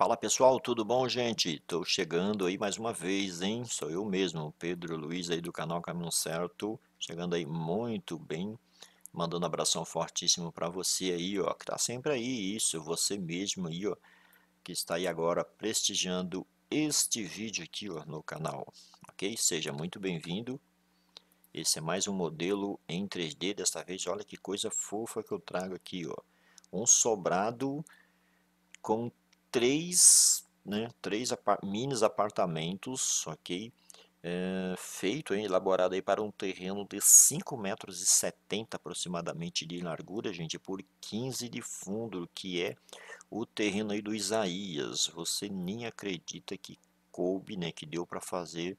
Fala pessoal, tudo bom gente? Estou chegando aí mais uma vez, hein? Sou eu mesmo, Pedro Luiz aí do canal Caminho Certo, chegando aí muito bem, mandando um abração fortíssimo para você aí, ó, que tá sempre aí, isso, você mesmo aí, ó, que está aí agora prestigiando este vídeo aqui, ó, no canal, ok? Seja muito bem-vindo. Esse é mais um modelo em 3D, desta vez, olha que coisa fofa que eu trago aqui, ó. Um sobrado com três, né, três apart minis apartamentos, ok? É, feito, hein, elaborado aí para um terreno de 5 metros e 70 aproximadamente de largura, gente, por 15 de fundo, que é o terreno aí do Isaías. Você nem acredita que coube, né, que deu para fazer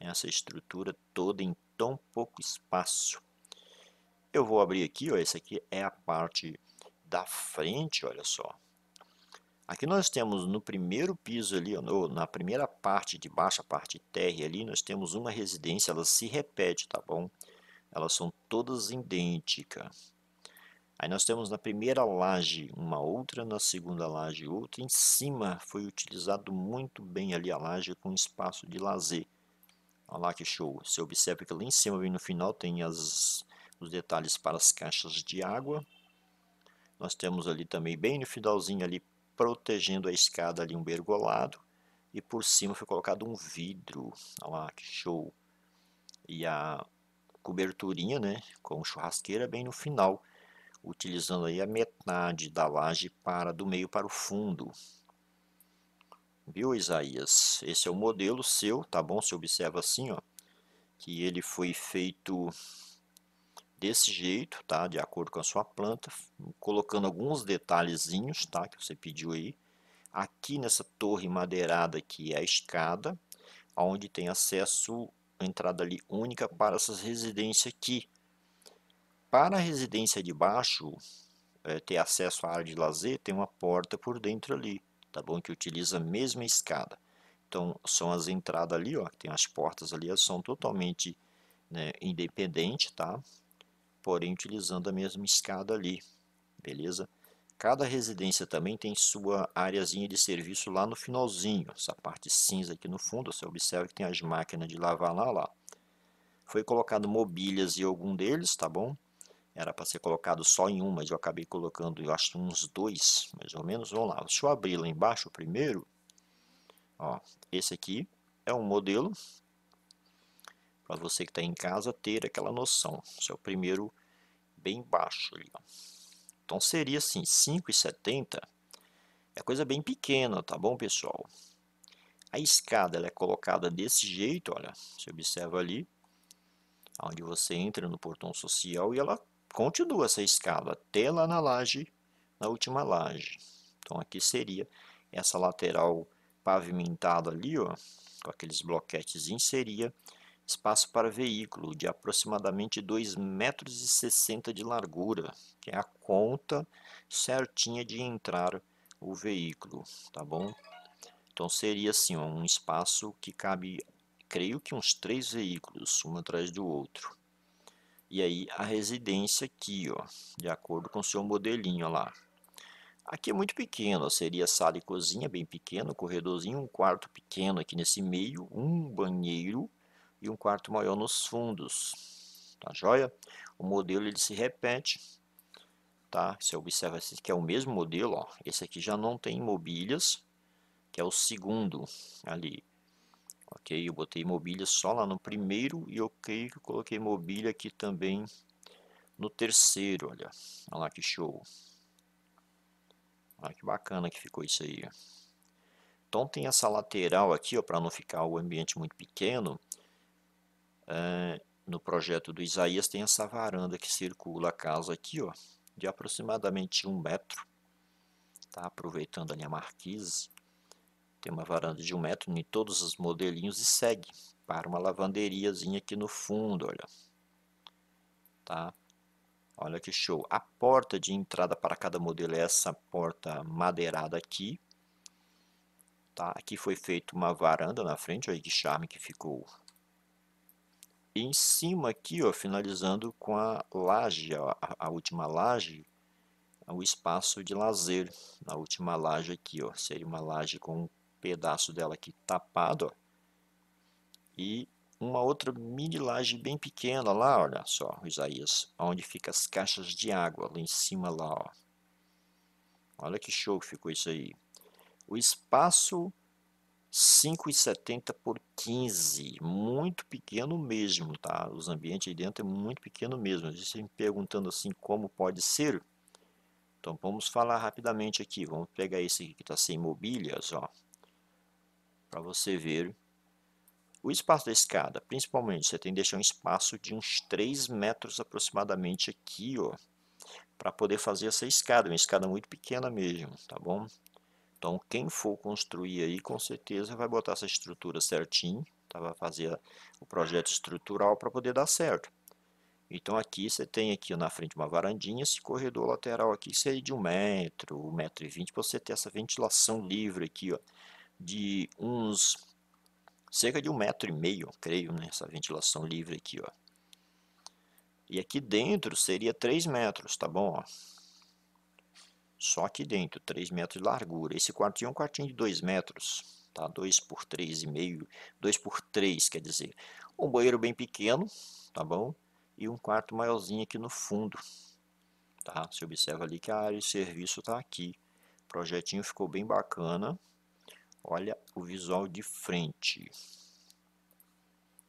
essa estrutura toda em tão pouco espaço. Eu vou abrir aqui, ó, esse aqui é a parte da frente, olha só, Aqui nós temos no primeiro piso ali, na primeira parte de baixo, a parte térrea ali, nós temos uma residência, ela se repete, tá bom? Elas são todas idênticas. Aí nós temos na primeira laje uma outra, na segunda laje outra. Em cima foi utilizado muito bem ali a laje com espaço de lazer. Olha lá que show. Você observa que lá em cima, bem no final, tem as, os detalhes para as caixas de água. Nós temos ali também, bem no finalzinho ali, protegendo a escada ali um bergolado e por cima foi colocado um vidro, olha lá que show, e a coberturinha né, com churrasqueira bem no final, utilizando aí a metade da laje para do meio para o fundo. Viu, Isaías? Esse é o modelo seu, tá bom? Se observa assim, ó, que ele foi feito desse jeito, tá? De acordo com a sua planta, colocando alguns detalhezinhos, tá? Que você pediu aí. Aqui nessa torre madeirada aqui é a escada, onde tem acesso, entrada ali única para essas residências aqui. Para a residência de baixo, é, ter acesso à área de lazer, tem uma porta por dentro ali, tá bom? Que utiliza a mesma escada. Então, são as entradas ali, ó, que tem as portas ali, elas são totalmente né, independentes, tá? porém utilizando a mesma escada ali, beleza? Cada residência também tem sua areazinha de serviço lá no finalzinho, essa parte cinza aqui no fundo, você observa que tem as máquinas de lavar lá, lá. Foi colocado mobílias em algum deles, tá bom? Era para ser colocado só em um, mas eu acabei colocando, eu acho, uns dois, mais ou menos. Vamos lá, deixa eu abrir lá embaixo primeiro. Ó, esse aqui é um modelo, para você que está em casa ter aquela noção. Esse é o primeiro bem baixo. Ali, então seria assim, 5,70 é coisa bem pequena, tá bom pessoal? A escada ela é colocada desse jeito, olha, você observa ali, onde você entra no portão social e ela continua essa escada até lá na laje, na última laje. Então aqui seria essa lateral pavimentada ali, ó, com aqueles bloquetes seria espaço para veículo de aproximadamente 2,60 metros de largura, que é a conta certinha de entrar o veículo, tá bom? Então seria assim, um espaço que cabe, creio que uns três veículos, um atrás do outro. E aí a residência aqui, ó, de acordo com o seu modelinho, ó lá. Aqui é muito pequeno, ó, seria sala e cozinha, bem pequeno, corredorzinho, um quarto pequeno aqui nesse meio, um banheiro, e um quarto maior nos fundos, tá joia? O modelo ele se repete, tá? Você observa que é o mesmo modelo, ó. Esse aqui já não tem mobílias, que é o segundo ali, ok? Eu botei mobília só lá no primeiro e eu creio que eu coloquei mobília aqui também no terceiro, olha, olha lá que show. Olha que bacana que ficou isso aí. Então tem essa lateral aqui, ó, para não ficar o ambiente muito pequeno, é, no projeto do Isaías tem essa varanda que circula a casa aqui, ó, de aproximadamente um metro, tá? aproveitando ali a marquise, tem uma varanda de um metro em todos os modelinhos e segue para uma lavanderiazinha aqui no fundo, olha, tá? Olha que show! A porta de entrada para cada modelo é essa porta madeirada aqui, tá? Aqui foi feita uma varanda na frente, olha que charme que ficou e em cima aqui, ó, finalizando com a laje, a, a última laje, é o espaço de lazer. A última laje aqui, ó, seria uma laje com um pedaço dela aqui tapado, ó, e uma outra mini laje bem pequena lá, olha só, Isaías, onde fica as caixas de água, lá em cima lá, ó. Olha que show que ficou isso aí. O espaço 5,70 por 15, muito pequeno mesmo, tá? Os ambientes aí dentro é muito pequeno mesmo. A gente me perguntando assim como pode ser. Então vamos falar rapidamente aqui. Vamos pegar esse aqui que está sem mobílias, ó, para você ver. O espaço da escada, principalmente, você tem que deixar um espaço de uns 3 metros aproximadamente aqui, ó, para poder fazer essa escada, é uma escada muito pequena mesmo, tá bom? Então, quem for construir aí, com certeza vai botar essa estrutura certinho, tá? vai fazer o projeto estrutural para poder dar certo. Então, aqui você tem aqui na frente uma varandinha, esse corredor lateral aqui seria é de um metro, um metro e vinte, para você ter essa ventilação livre aqui, ó, de uns cerca de um metro e meio, creio, né? Essa ventilação livre aqui, ó. E aqui dentro seria 3 metros, tá bom? Ó só aqui dentro, 3 metros de largura. Esse quartinho é um quartinho de 2 metros, tá? 2 por 3,5, 2 por 3, quer dizer, um banheiro bem pequeno, tá bom? E um quarto maiorzinho aqui no fundo, tá? Você observa ali que a área de serviço está aqui. O projetinho ficou bem bacana. Olha o visual de frente.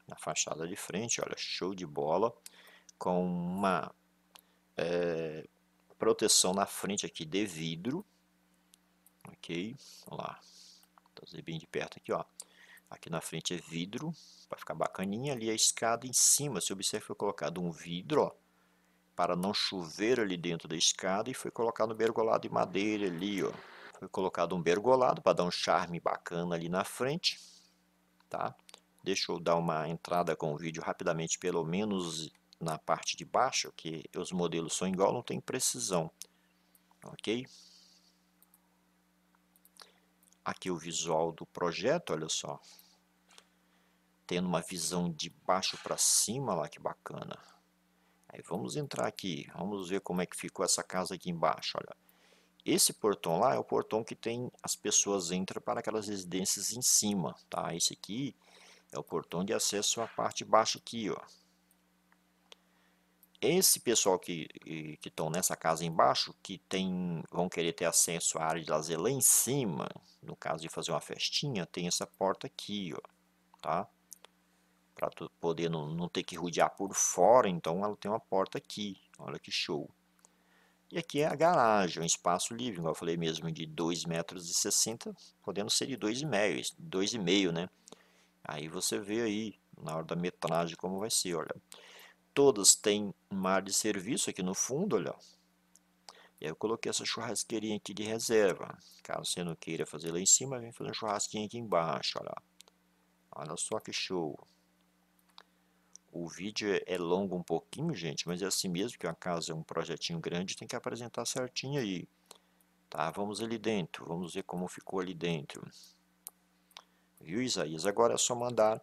Na fachada de frente, olha, show de bola. Com uma é, proteção na frente aqui de vidro, ok? Vamos lá, trazer bem de perto aqui, ó. Aqui na frente é vidro, para ficar bacaninha. Ali a escada em cima, se observa, que foi colocado um vidro, ó, para não chover ali dentro da escada. E foi colocado um bergolado de madeira ali, ó. Foi colocado um bergolado para dar um charme bacana ali na frente, tá? Deixa eu dar uma entrada com o vídeo rapidamente, pelo menos na parte de baixo, que os modelos são igual, não tem precisão. Ok? Aqui o visual do projeto, olha só. Tendo uma visão de baixo para cima, lá que bacana. Aí vamos entrar aqui, vamos ver como é que ficou essa casa aqui embaixo, olha. Esse portão lá é o portão que tem as pessoas entram para aquelas residências em cima, tá? Esse aqui é o portão de acesso à parte de baixo aqui, ó esse pessoal que estão nessa casa embaixo, que tem, vão querer ter acesso à área de lazer lá em cima, no caso de fazer uma festinha, tem essa porta aqui, ó, tá? Para tu poder não, não ter que rodear por fora, então ela tem uma porta aqui, olha que show. E aqui é a garagem, um espaço livre, igual eu falei mesmo, de 2,60 metros, e 60, podendo ser de e 2,5, né? Aí você vê aí, na hora da metragem, como vai ser, olha todas têm mar de serviço aqui no fundo, olha. E aí eu coloquei essa churrasqueirinha aqui de reserva. Caso você não queira fazer lá em cima, vem fazer um churrasquinho aqui embaixo, olha. Olha só que show. O vídeo é, é longo um pouquinho, gente, mas é assim mesmo que a casa é um projetinho grande, tem que apresentar certinho aí. Tá, vamos ali dentro, vamos ver como ficou ali dentro. Viu, Isaías? Agora é só mandar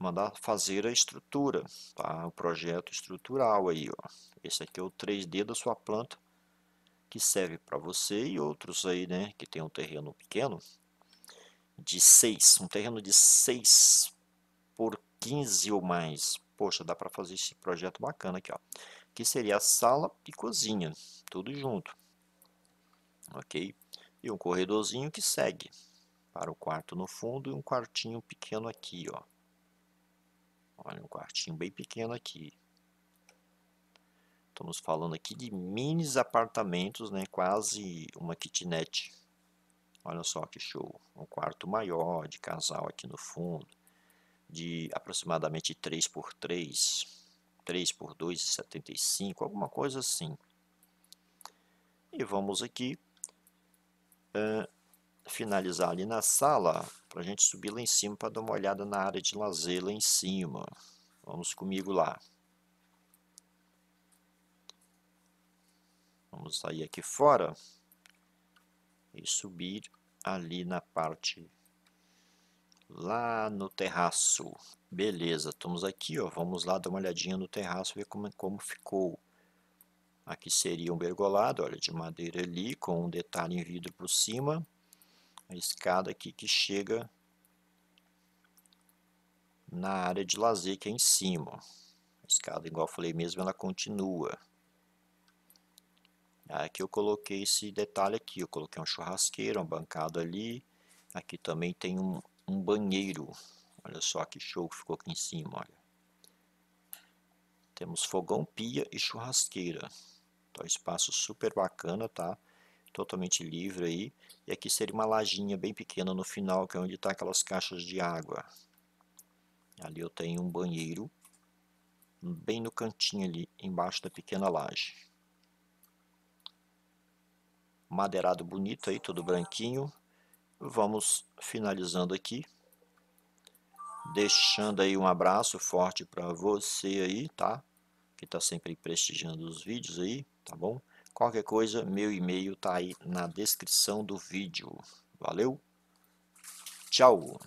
mandar fazer a estrutura, tá? o projeto estrutural aí. Ó. Esse aqui é o 3D da sua planta, que serve para você e outros aí, né, que tem um terreno pequeno, de 6, um terreno de 6 por 15 ou mais. Poxa, dá para fazer esse projeto bacana aqui, ó. Que seria a sala e cozinha, tudo junto. OK? E um corredorzinho que segue para o quarto no fundo e um quartinho pequeno aqui, ó. Olha, um quartinho bem pequeno aqui. Estamos falando aqui de minis apartamentos, né? Quase uma kitnet. Olha só que show. Um quarto maior de casal aqui no fundo. De aproximadamente 3 por 3 3 por 2,75, alguma coisa assim. E vamos aqui. Uh, finalizar ali na sala, para a gente subir lá em cima para dar uma olhada na área de lazer lá em cima. Vamos comigo lá. Vamos sair aqui fora e subir ali na parte lá no terraço. Beleza, estamos aqui, ó. Vamos lá dar uma olhadinha no terraço, ver como, é, como ficou. Aqui seria um bergolado, olha, de madeira ali, com um detalhe em vidro por cima a escada aqui que chega na área de lazer que é em cima. A escada, igual eu falei mesmo, ela continua. Aqui eu coloquei esse detalhe aqui, eu coloquei um churrasqueiro, uma bancada ali. Aqui também tem um, um banheiro. Olha só que show que ficou aqui em cima, olha. Temos fogão, pia e churrasqueira. Então é espaço super bacana, tá? totalmente livre aí. E aqui seria uma lajinha bem pequena no final, que é onde está aquelas caixas de água. Ali eu tenho um banheiro, bem no cantinho ali, embaixo da pequena laje. Madeirado bonito aí, todo branquinho. Vamos finalizando aqui. Deixando aí um abraço forte para você aí, tá? Que está sempre prestigiando os vídeos aí, tá bom? Qualquer coisa, meu e-mail está aí na descrição do vídeo. Valeu, tchau!